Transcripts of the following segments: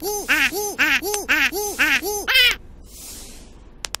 Aquí, aquí,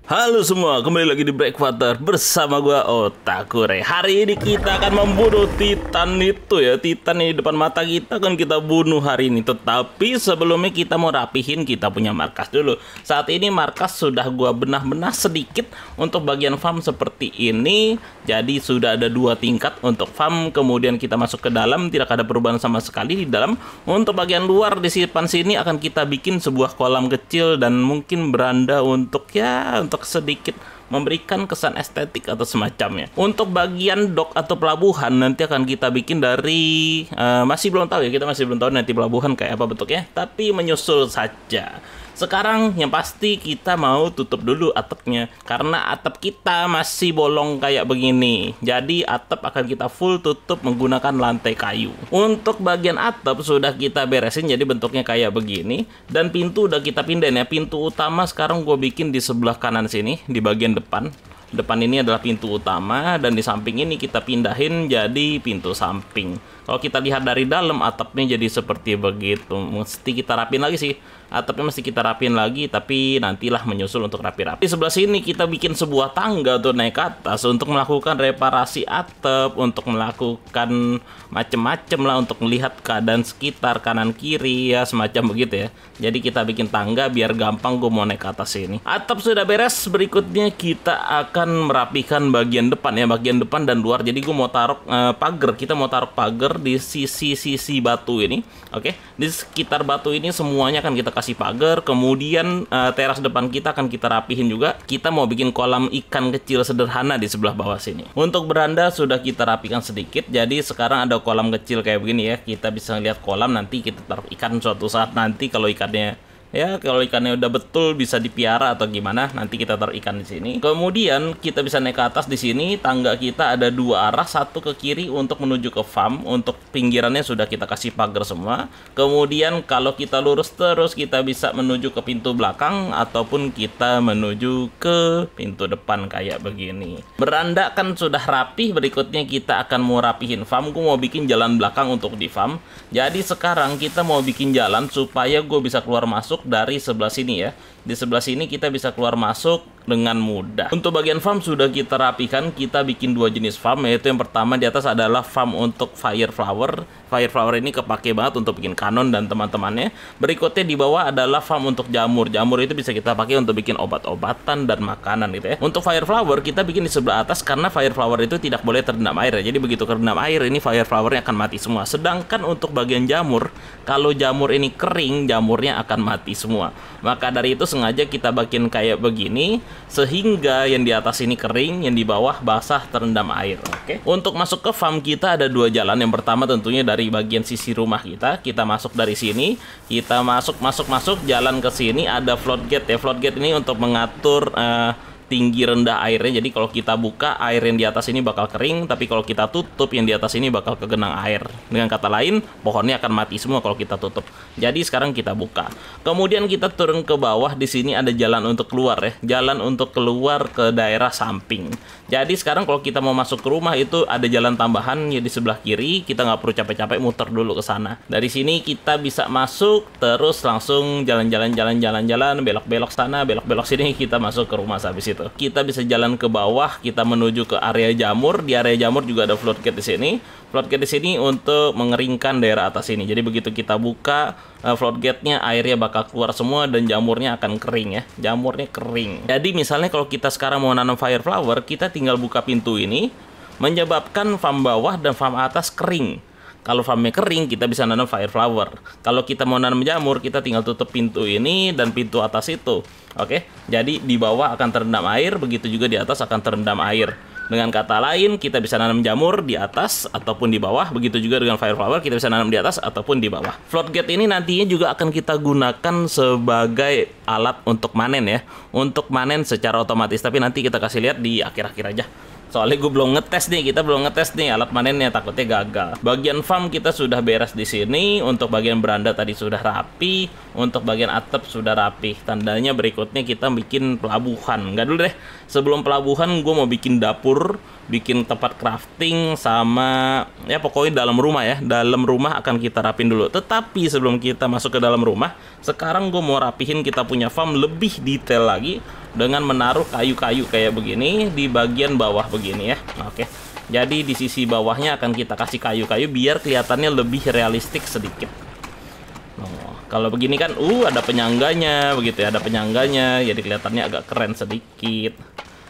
Halo semua, kembali lagi di Breakwater bersama gua Otakure. Hari ini kita akan membunuh Titan itu ya, Titan di depan mata kita kan kita bunuh hari ini. Tetapi sebelumnya kita mau rapihin kita punya markas dulu. Saat ini markas sudah gua benah-benah sedikit untuk bagian farm seperti ini. Jadi sudah ada dua tingkat untuk farm, kemudian kita masuk ke dalam tidak ada perubahan sama sekali di dalam. Untuk bagian luar di depan sini akan kita bikin sebuah kolam kecil dan mungkin beranda untuk ya untuk untuk sedikit memberikan kesan estetik atau semacamnya. Untuk bagian dok atau pelabuhan nanti akan kita bikin dari uh, masih belum tahu ya kita masih belum tahu nanti pelabuhan kayak apa bentuknya, tapi menyusul saja. Sekarang yang pasti kita mau tutup dulu atapnya karena atap kita masih bolong kayak begini. Jadi atap akan kita full tutup menggunakan lantai kayu. Untuk bagian atap sudah kita beresin jadi bentuknya kayak begini dan pintu udah kita pindahin ya. Pintu utama sekarang gue bikin di sebelah kanan sini di bagian depan depan ini adalah pintu utama dan di samping ini kita pindahin jadi pintu samping. Kalau kita lihat dari dalam atapnya jadi seperti begitu. Mesti kita rapin lagi sih. Atapnya mesti kita rapin lagi tapi nantilah menyusul untuk rapi-rapi. Di sebelah sini kita bikin sebuah tangga tuh naik ke atas untuk melakukan reparasi atap, untuk melakukan macem-macem lah untuk melihat keadaan sekitar kanan kiri ya semacam begitu ya. Jadi kita bikin tangga biar gampang gue mau naik ke atas sini Atap sudah beres, berikutnya kita akan merapikan bagian depan ya, bagian depan dan luar. Jadi gue mau taruh eh, pagar, kita mau taruh pagar di sisi-sisi batu ini. Oke, okay? di sekitar batu ini semuanya akan kita kasih pagar. Kemudian uh, teras depan kita akan kita rapihin juga. Kita mau bikin kolam ikan kecil sederhana di sebelah bawah sini. Untuk beranda sudah kita rapikan sedikit. Jadi sekarang ada kolam kecil kayak begini ya. Kita bisa lihat kolam nanti kita taruh ikan suatu saat nanti kalau ikannya ya kalau ikannya udah betul bisa dipiara atau gimana nanti kita taruh ikan di sini kemudian kita bisa naik ke atas di sini tangga kita ada dua arah satu ke kiri untuk menuju ke farm untuk pinggirannya sudah kita kasih pagar semua kemudian kalau kita lurus terus kita bisa menuju ke pintu belakang ataupun kita menuju ke pintu depan kayak begini beranda kan sudah rapih berikutnya kita akan mau rapihin farm gue mau bikin jalan belakang untuk di farm jadi sekarang kita mau bikin jalan supaya gue bisa keluar masuk masuk dari sebelah sini ya. Di sebelah sini kita bisa keluar masuk dengan mudah. Untuk bagian farm sudah kita rapikan, kita bikin dua jenis farm yaitu yang pertama di atas adalah farm untuk fire flower. Fire flower ini kepake banget untuk bikin kanon dan teman-temannya. Berikutnya di bawah adalah farm untuk jamur. Jamur itu bisa kita pakai untuk bikin obat-obatan dan makanan gitu ya. Untuk fire flower kita bikin di sebelah atas karena fire flower itu tidak boleh terendam air ya. Jadi begitu terendam air ini fire fireflowernya akan mati semua. Sedangkan untuk bagian jamur, kalau jamur ini kering, jamurnya akan mati semua. Maka dari itu sengaja kita bikin kayak begini sehingga yang di atas ini kering, yang di bawah basah terendam air. Oke. Okay? Untuk masuk ke farm kita ada dua jalan. Yang pertama tentunya dari bagian sisi rumah kita. Kita masuk dari sini, kita masuk masuk masuk jalan ke sini ada floodgate ya. Floodgate ini untuk mengatur uh, tinggi rendah airnya. Jadi kalau kita buka air yang di atas ini bakal kering, tapi kalau kita tutup yang di atas ini bakal kegenang air. Dengan kata lain, pohonnya akan mati semua kalau kita tutup. Jadi sekarang kita buka. Kemudian kita turun ke bawah, di sini ada jalan untuk keluar ya, jalan untuk keluar ke daerah samping. Jadi sekarang kalau kita mau masuk ke rumah itu ada jalan tambahan ya di sebelah kiri, kita nggak perlu capek-capek muter dulu ke sana. Dari sini kita bisa masuk terus langsung jalan-jalan jalan-jalan jalan belok-belok sana, belok-belok sini kita masuk ke rumah habis itu gitu. Kita bisa jalan ke bawah, kita menuju ke area jamur. Di area jamur juga ada floodgate di sini. Floodgate di sini untuk mengeringkan daerah atas ini. Jadi begitu kita buka float eh, floodgate-nya, airnya bakal keluar semua dan jamurnya akan kering ya. Jamurnya kering. Jadi misalnya kalau kita sekarang mau nanam fire flower kita tinggal buka pintu ini, menyebabkan farm bawah dan farm atas kering. Kalau farmnya kering, kita bisa nanam fire flower. Kalau kita mau nanam jamur, kita tinggal tutup pintu ini dan pintu atas itu. Oke, jadi di bawah akan terendam air, begitu juga di atas akan terendam air. Dengan kata lain, kita bisa nanam jamur di atas ataupun di bawah. Begitu juga dengan fire flower kita bisa nanam di atas ataupun di bawah. Floodgate ini nantinya juga akan kita gunakan sebagai alat untuk manen ya. Untuk manen secara otomatis, tapi nanti kita kasih lihat di akhir-akhir aja. Soalnya gue belum ngetes nih, kita belum ngetes nih alat panennya takutnya gagal. Bagian farm kita sudah beres di sini, untuk bagian beranda tadi sudah rapi, untuk bagian atap sudah rapi. Tandanya berikutnya kita bikin pelabuhan. Enggak dulu deh. Sebelum pelabuhan gue mau bikin dapur, bikin tempat crafting sama ya pokoknya dalam rumah ya. Dalam rumah akan kita rapin dulu. Tetapi sebelum kita masuk ke dalam rumah, sekarang gue mau rapihin kita punya farm lebih detail lagi dengan menaruh kayu-kayu kayak begini di bagian bawah begini ya. Nah, oke. Jadi di sisi bawahnya akan kita kasih kayu-kayu biar kelihatannya lebih realistik sedikit. Oh, kalau begini kan uh ada penyangganya begitu ya, ada penyangganya jadi kelihatannya agak keren sedikit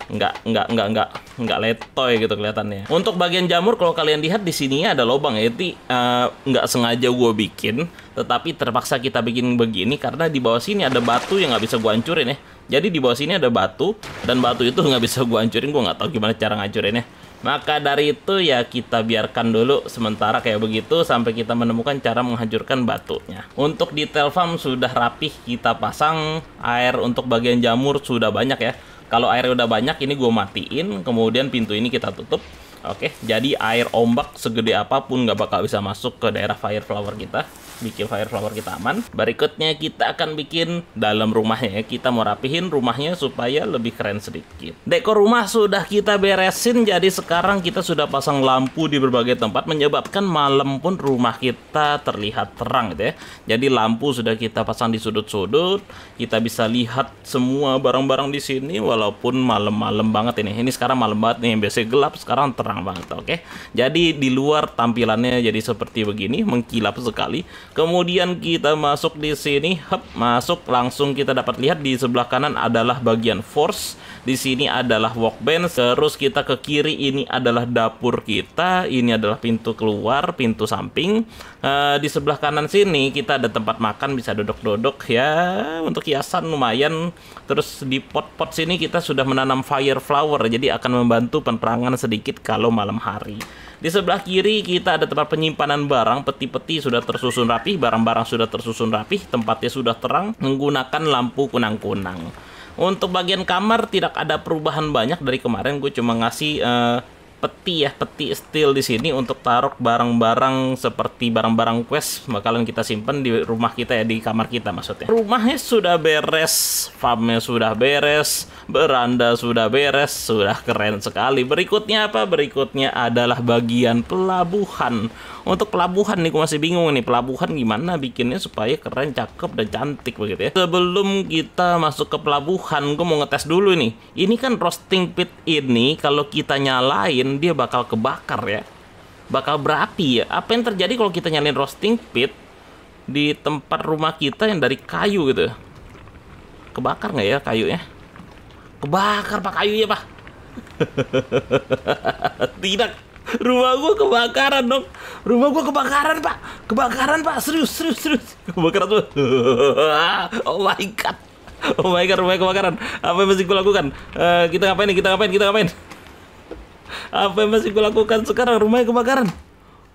nggak nggak nggak nggak nggak letoy gitu kelihatannya. Untuk bagian jamur kalau kalian lihat di sini ada lubang ya, itu uh, eh, nggak sengaja gue bikin, tetapi terpaksa kita bikin begini karena di bawah sini ada batu yang nggak bisa gue hancurin ya. Jadi di bawah sini ada batu dan batu itu nggak bisa gue hancurin, gue nggak tahu gimana cara ngancurinnya. Maka dari itu ya kita biarkan dulu sementara kayak begitu sampai kita menemukan cara menghancurkan batunya. Untuk detail farm sudah rapih kita pasang, air untuk bagian jamur sudah banyak ya. Kalau airnya udah banyak ini gue matiin, kemudian pintu ini kita tutup. Oke, jadi air ombak segede apapun nggak bakal bisa masuk ke daerah fire flower kita. Bikin fire flower kita aman. Berikutnya kita akan bikin dalam rumahnya ya, Kita mau rapihin rumahnya supaya lebih keren sedikit. Dekor rumah sudah kita beresin, jadi sekarang kita sudah pasang lampu di berbagai tempat menyebabkan malam pun rumah kita terlihat terang gitu ya. Jadi lampu sudah kita pasang di sudut-sudut. Kita bisa lihat semua barang-barang di sini walaupun malam-malam banget ini. Ini sekarang malam banget nih, biasanya gelap, sekarang terang terang banget, oke? Okay? Jadi di luar tampilannya jadi seperti begini, mengkilap sekali. Kemudian kita masuk di sini, hep, masuk langsung kita dapat lihat di sebelah kanan adalah bagian force, di sini adalah workbench, terus kita ke kiri ini adalah dapur kita, ini adalah pintu keluar, pintu samping. Uh, di sebelah kanan sini kita ada tempat makan bisa duduk-duduk ya untuk hiasan lumayan. Terus di pot-pot sini kita sudah menanam fire flower jadi akan membantu penerangan sedikit kalau kalau malam hari. Di sebelah kiri kita ada tempat penyimpanan barang, peti-peti sudah tersusun rapih, barang-barang sudah tersusun rapih, tempatnya sudah terang menggunakan lampu kunang-kunang. Untuk bagian kamar tidak ada perubahan banyak dari kemarin, gue cuma ngasih uh, peti ya peti steel di sini untuk taruh barang-barang seperti barang-barang quest bakalan kita simpen di rumah kita ya di kamar kita maksudnya rumahnya sudah beres farmnya sudah beres beranda sudah beres sudah keren sekali berikutnya apa berikutnya adalah bagian pelabuhan untuk pelabuhan nih gue masih bingung nih pelabuhan gimana bikinnya supaya keren cakep dan cantik begitu ya sebelum kita masuk ke pelabuhan gue mau ngetes dulu nih ini kan roasting pit ini kalau kita nyalain mungkin dia bakal kebakar ya bakal berapi ya apa yang terjadi kalau kita nyalain roasting pit di tempat rumah kita yang dari kayu gitu kebakar nggak ya kayunya kebakar pak kayunya pak tidak rumah gua kebakaran dong rumah gua kebakaran pak kebakaran pak serius serius serius kebakaran tuh oh my god oh my god rumah kebakaran apa yang mesti gua lakukan uh, kita ngapain nih kita ngapain kita ngapain apa yang masih gue lakukan sekarang? Rumahnya kebakaran.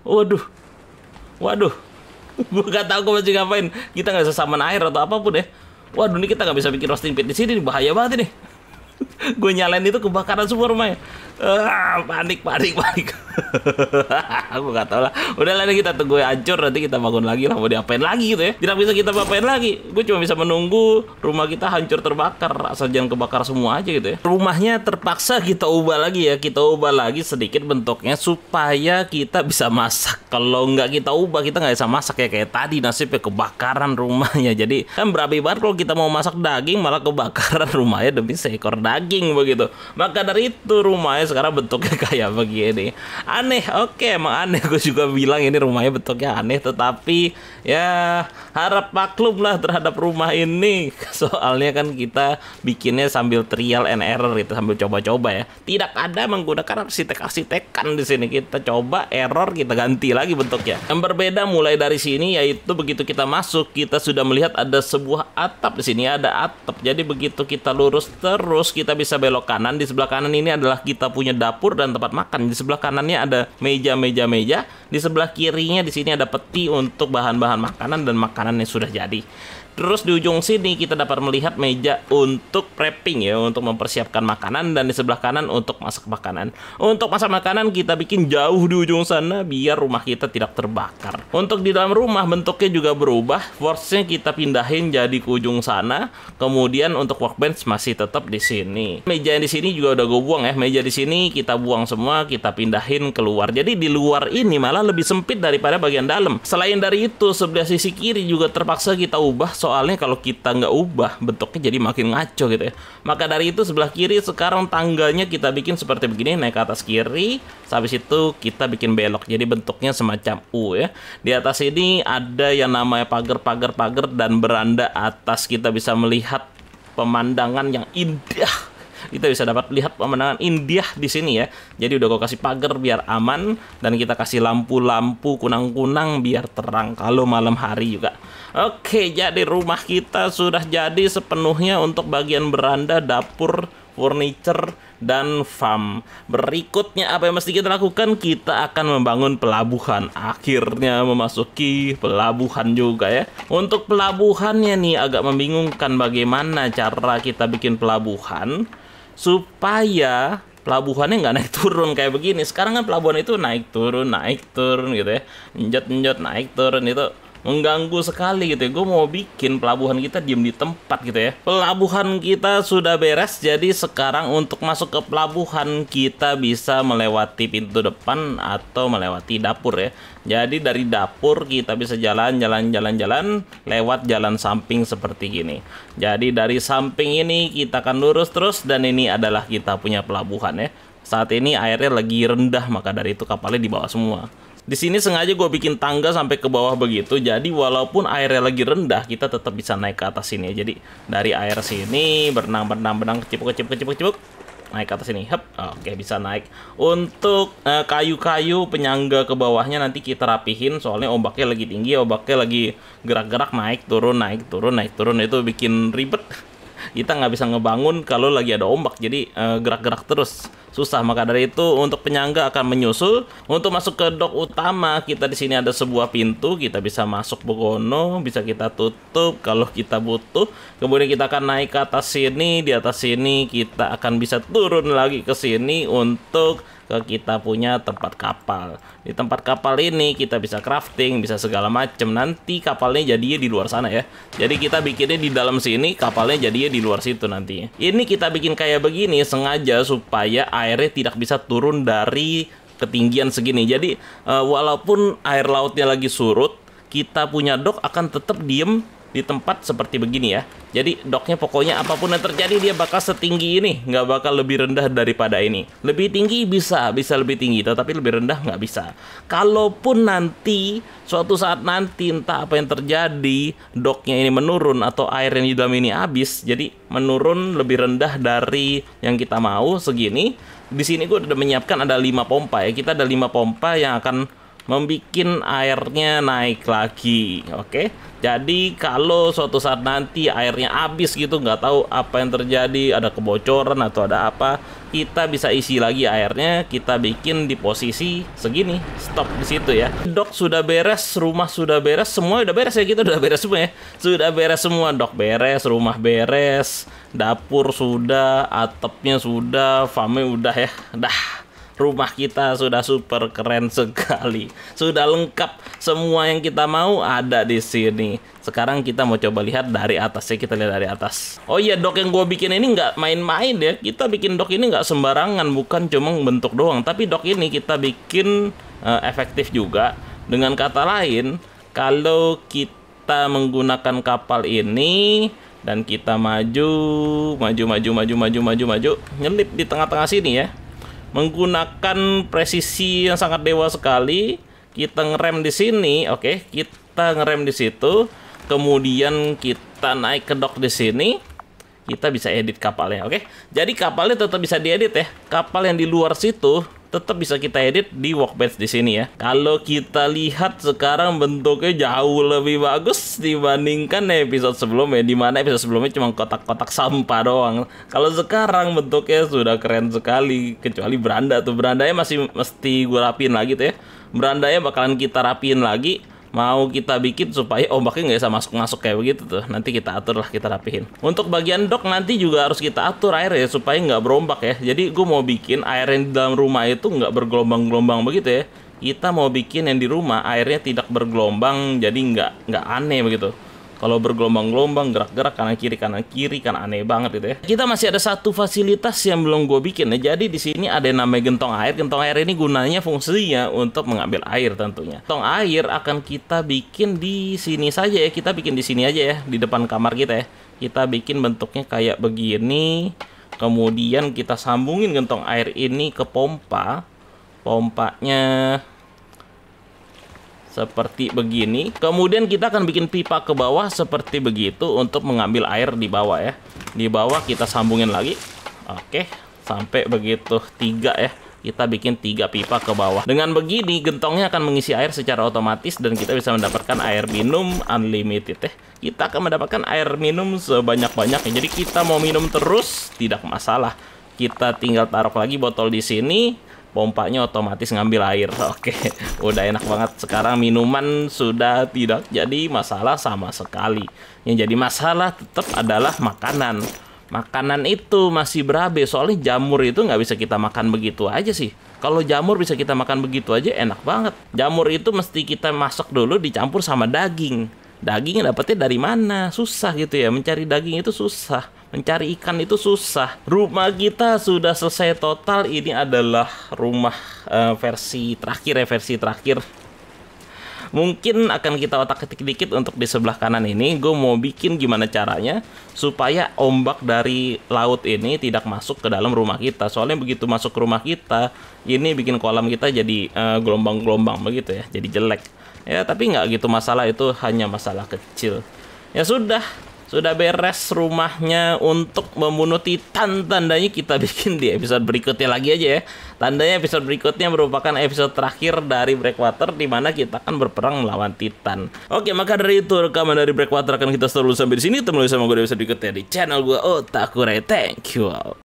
Waduh. Waduh. Gue gak tau gue masih ngapain. Kita gak bisa saman air atau apapun ya. Waduh ini kita gak bisa bikin roasting pit di sini. Bahaya banget ini. gue nyalain itu kebakaran semua rumahnya uh, ah, panik panik panik aku nggak tahu lah udah lah kita tunggu hancur nanti kita bangun lagi lah mau diapain lagi gitu ya tidak bisa kita apain lagi gue cuma bisa menunggu rumah kita hancur terbakar asal jangan kebakar semua aja gitu ya rumahnya terpaksa kita ubah lagi ya kita ubah lagi sedikit bentuknya supaya kita bisa masak kalau nggak kita ubah kita nggak bisa masak ya kayak tadi nasibnya kebakaran rumahnya jadi kan berapi banget kalau kita mau masak daging malah kebakaran rumahnya demi seekor daging daging begitu. Maka dari itu rumahnya sekarang bentuknya kayak begini. Aneh, oke emang aneh. Gue juga bilang ini rumahnya bentuknya aneh. Tetapi ya harap maklum lah terhadap rumah ini. Soalnya kan kita bikinnya sambil trial and error itu sambil coba-coba ya. Tidak ada menggunakan arsitek arsitekan di sini. Kita coba error kita ganti lagi bentuknya. Yang berbeda mulai dari sini yaitu begitu kita masuk kita sudah melihat ada sebuah atap di sini ada atap. Jadi begitu kita lurus terus kita bisa belok kanan. Di sebelah kanan ini adalah kita punya dapur dan tempat makan. Di sebelah kanannya ada meja-meja-meja. Di sebelah kirinya di sini ada peti untuk bahan-bahan makanan dan makanan yang sudah jadi. Terus di ujung sini kita dapat melihat meja untuk prepping ya, untuk mempersiapkan makanan dan di sebelah kanan untuk masak makanan. Untuk masak makanan kita bikin jauh di ujung sana biar rumah kita tidak terbakar. Untuk di dalam rumah bentuknya juga berubah, force-nya kita pindahin jadi ke ujung sana. Kemudian untuk workbench masih tetap di sini. Meja yang di sini juga udah gue buang ya, meja di sini kita buang semua, kita pindahin keluar. Jadi di luar ini malah lebih sempit daripada bagian dalam. Selain dari itu, sebelah sisi kiri juga terpaksa kita ubah soalnya kalau kita nggak ubah bentuknya jadi makin ngaco gitu ya maka dari itu sebelah kiri sekarang tangganya kita bikin seperti begini naik ke atas kiri habis itu kita bikin belok jadi bentuknya semacam U ya di atas ini ada yang namanya pagar-pagar-pagar dan beranda atas kita bisa melihat pemandangan yang indah kita bisa dapat lihat pemenangan India di sini ya. Jadi udah gue kasih pagar biar aman dan kita kasih lampu-lampu kunang-kunang biar terang kalau malam hari juga. Oke, jadi rumah kita sudah jadi sepenuhnya untuk bagian beranda, dapur, furniture, dan farm. Berikutnya apa yang mesti kita lakukan? Kita akan membangun pelabuhan. Akhirnya memasuki pelabuhan juga ya. Untuk pelabuhannya nih agak membingungkan bagaimana cara kita bikin pelabuhan supaya pelabuhannya nggak naik turun kayak begini. Sekarang kan pelabuhan itu naik turun, naik turun gitu ya. Njot njot naik turun itu mengganggu sekali gitu ya. Gue mau bikin pelabuhan kita diem di tempat gitu ya. Pelabuhan kita sudah beres, jadi sekarang untuk masuk ke pelabuhan kita bisa melewati pintu depan atau melewati dapur ya. Jadi dari dapur kita bisa jalan, jalan, jalan, jalan, lewat jalan samping seperti gini. Jadi dari samping ini kita akan lurus terus dan ini adalah kita punya pelabuhan ya. Saat ini airnya lagi rendah maka dari itu kapalnya di bawah semua. Di sini sengaja gue bikin tangga sampai ke bawah begitu. Jadi walaupun airnya lagi rendah, kita tetap bisa naik ke atas sini ya. Jadi dari air sini berenang berenang berenang kecipuk kecipuk kecipuk kecipuk naik ke atas sini. heb Oke, bisa naik. Untuk eh, kayu-kayu uh, kayu -kayu penyangga ke bawahnya nanti kita rapihin soalnya ombaknya lagi tinggi, ombaknya lagi gerak-gerak naik turun naik turun naik turun itu bikin ribet kita nggak bisa ngebangun kalau lagi ada ombak jadi eh, gerak-gerak uh, terus susah maka dari itu untuk penyangga akan menyusul untuk masuk ke dok utama kita di sini ada sebuah pintu kita bisa masuk begono bisa kita tutup kalau kita butuh kemudian kita akan naik ke atas sini di atas sini kita akan bisa turun lagi ke sini untuk ke kita punya tempat kapal. Di tempat kapal ini kita bisa crafting, bisa segala macem. Nanti kapalnya jadinya di luar sana ya. Jadi kita bikinnya di dalam sini, kapalnya jadinya di luar situ nanti. Ini kita bikin kayak begini sengaja supaya airnya tidak bisa turun dari ketinggian segini. Jadi eh, walaupun air lautnya lagi surut, kita punya dok akan tetap diem di tempat seperti begini ya. Jadi doknya pokoknya apapun yang terjadi dia bakal setinggi ini, nggak bakal lebih rendah daripada ini. Lebih tinggi bisa, bisa lebih tinggi, tetapi lebih rendah nggak bisa. Kalaupun nanti suatu saat nanti entah apa yang terjadi, doknya ini menurun atau air yang di dalam ini habis, jadi menurun lebih rendah dari yang kita mau segini. Di sini gue udah menyiapkan ada 5 pompa ya. Kita ada 5 pompa yang akan membuat airnya naik lagi oke jadi kalau suatu saat nanti airnya habis gitu nggak tahu apa yang terjadi ada kebocoran atau ada apa kita bisa isi lagi airnya kita bikin di posisi segini stop di situ ya dok sudah beres rumah sudah beres semua udah beres ya kita udah beres semua ya sudah beres semua dok beres rumah beres dapur sudah atapnya sudah fame udah ya dah rumah kita sudah super keren sekali. Sudah lengkap semua yang kita mau ada di sini. Sekarang kita mau coba lihat dari atas ya, kita lihat dari atas. Oh iya, dok yang gue bikin ini nggak main-main ya. Kita bikin dok ini nggak sembarangan, bukan cuma bentuk doang. Tapi dok ini kita bikin uh, efektif juga. Dengan kata lain, kalau kita menggunakan kapal ini dan kita maju, maju, maju, maju, maju, maju, maju, nyelip di tengah-tengah sini ya menggunakan presisi yang sangat dewa sekali. Kita ngerem di sini, oke, okay. kita ngerem di situ, kemudian kita naik ke dock di sini. Kita bisa edit kapalnya, oke? Okay? Jadi kapalnya tetap bisa diedit ya. Kapal yang di luar situ tetap bisa kita edit di workbench di sini ya. Kalau kita lihat sekarang bentuknya jauh lebih bagus dibandingkan episode sebelumnya, di mana episode sebelumnya cuma kotak-kotak sampah doang. Kalau sekarang bentuknya sudah keren sekali, kecuali beranda tuh berandanya masih mesti gue rapiin lagi tuh ya. Berandanya bakalan kita rapin lagi mau kita bikin supaya ombaknya nggak bisa masuk-masuk kayak begitu tuh. Nanti kita atur lah, kita rapihin. Untuk bagian dok nanti juga harus kita atur air ya supaya nggak berombak ya. Jadi gue mau bikin air yang di dalam rumah itu nggak bergelombang-gelombang begitu ya. Kita mau bikin yang di rumah airnya tidak bergelombang, jadi nggak nggak aneh begitu kalau bergelombang-gelombang gerak-gerak kanan kiri kanan kiri kan aneh banget gitu ya kita masih ada satu fasilitas yang belum gue bikin ya jadi di sini ada yang namanya gentong air gentong air ini gunanya fungsinya untuk mengambil air tentunya gentong air akan kita bikin di sini saja ya kita bikin di sini aja ya di depan kamar kita ya kita bikin bentuknya kayak begini kemudian kita sambungin gentong air ini ke pompa pompanya seperti begini. Kemudian kita akan bikin pipa ke bawah seperti begitu untuk mengambil air di bawah ya. Di bawah kita sambungin lagi. Oke, sampai begitu tiga ya. Kita bikin tiga pipa ke bawah. Dengan begini, gentongnya akan mengisi air secara otomatis dan kita bisa mendapatkan air minum unlimited ya. Kita akan mendapatkan air minum sebanyak-banyaknya. Jadi kita mau minum terus, tidak masalah. Kita tinggal taruh lagi botol di sini pompanya otomatis ngambil air. Oke, udah enak banget. Sekarang minuman sudah tidak jadi masalah sama sekali. Yang jadi masalah tetap adalah makanan. Makanan itu masih berabe, soalnya jamur itu nggak bisa kita makan begitu aja sih. Kalau jamur bisa kita makan begitu aja enak banget. Jamur itu mesti kita masak dulu dicampur sama daging. Daging dapetnya dari mana? Susah gitu ya, mencari daging itu susah mencari ikan itu susah. Rumah kita sudah selesai total. Ini adalah rumah uh, versi terakhir ya, versi terakhir. Mungkin akan kita otak-atik dikit untuk di sebelah kanan ini. Gue mau bikin gimana caranya supaya ombak dari laut ini tidak masuk ke dalam rumah kita. Soalnya begitu masuk ke rumah kita, ini bikin kolam kita jadi eh, gelombang-gelombang uh, begitu ya, jadi jelek. Ya, tapi nggak gitu masalah itu hanya masalah kecil. Ya sudah, sudah beres rumahnya untuk membunuh Titan. Tandanya kita bikin di episode berikutnya lagi aja ya. Tandanya episode berikutnya merupakan episode terakhir dari Breakwater di mana kita akan berperang melawan Titan. Oke, maka dari itu rekaman dari Breakwater akan kita selalu sampai di sini. Temu lagi sama gue di episode berikutnya di channel gue Otaku Ray. Thank you all.